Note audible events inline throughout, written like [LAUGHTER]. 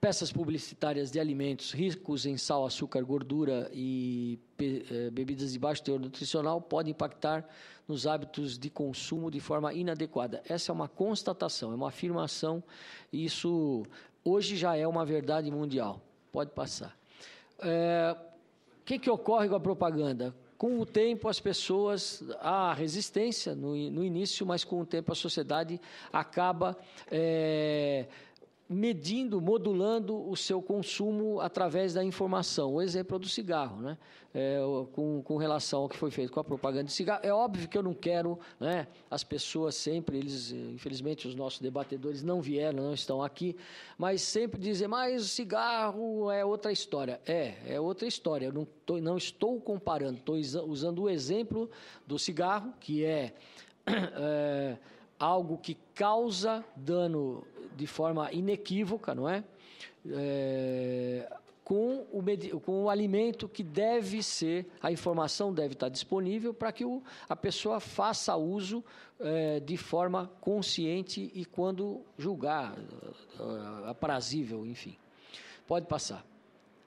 peças publicitárias de alimentos ricos em sal, açúcar, gordura e eh, bebidas de baixo teor nutricional podem impactar nos hábitos de consumo de forma inadequada. Essa é uma constatação, é uma afirmação, e isso hoje já é uma verdade mundial. Pode passar. É, eh, o que, que ocorre com a propaganda? com o tempo as pessoas há resistência no, no, início, mas com o tempo a sociedade acaba é, medindo, modulando o seu consumo através da informação. O exemplo é do cigarro, né? É, com, com relação ao que foi feito com a propaganda de cigarro. É óbvio que eu não quero, né? As pessoas sempre, eles, infelizmente, os nossos debatedores não vieram, não estão aqui, mas sempre dizem, mas o cigarro é outra história. É, é outra história. Eu não, tô, não estou comparando, estou usando o exemplo do cigarro, que é, [CLEARS THROAT] é algo que causa dano de forma inequívoca, não é? é com, o com o alimento que deve ser, a informação deve estar disponível para que o, a pessoa faça uso é, de forma consciente e quando julgar é, aprazível, enfim. Pode passar.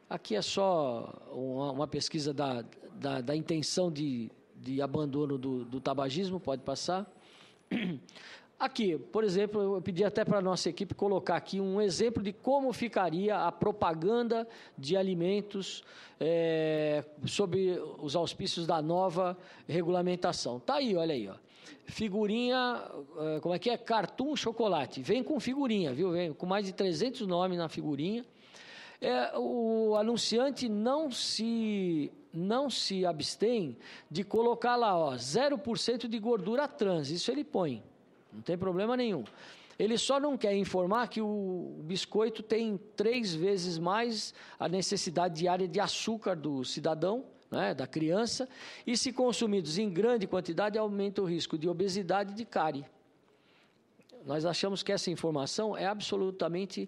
Aqui é só uma, uma pesquisa da, da, da, intenção de, de abandono do, do tabagismo, pode passar. Aqui, por exemplo, eu pedi até para a nossa equipe colocar aqui um exemplo de como ficaria a propaganda de alimentos é, sob os auspícios da nova regulamentação. Está aí, olha aí, ó. Figurinha, eh, como é que é? Cartoon Chocolate. Vem com figurinha, viu? Vem com mais de 300 nomes na figurinha. É, o anunciante não se não se abstém de colocar lá, ó, 0% de gordura trans. Isso ele põe. Não tem problema nenhum. Ele só não quer informar que o biscoito tem três vezes mais a necessidade diária de açúcar do cidadão, né, da criança, e se consumidos em grande quantidade, aumenta o risco de obesidade e de cárie. Nós achamos que essa informação é absolutamente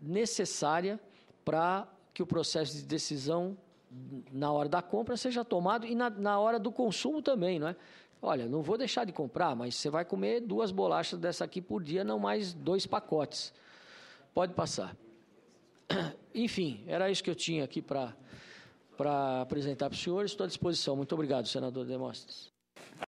necessária para que o processo de decisão na hora da compra seja tomado e na, na hora do consumo também, não é? Olha, não vou deixar de comprar, mas você vai comer duas bolachas dessa aqui por dia, não mais dois pacotes. Pode passar. [CLEARS THROAT] Enfim, era isso que eu tinha aqui para apresentar para os senhores. Estou à disposição. Muito obrigado, senador Demóstenes.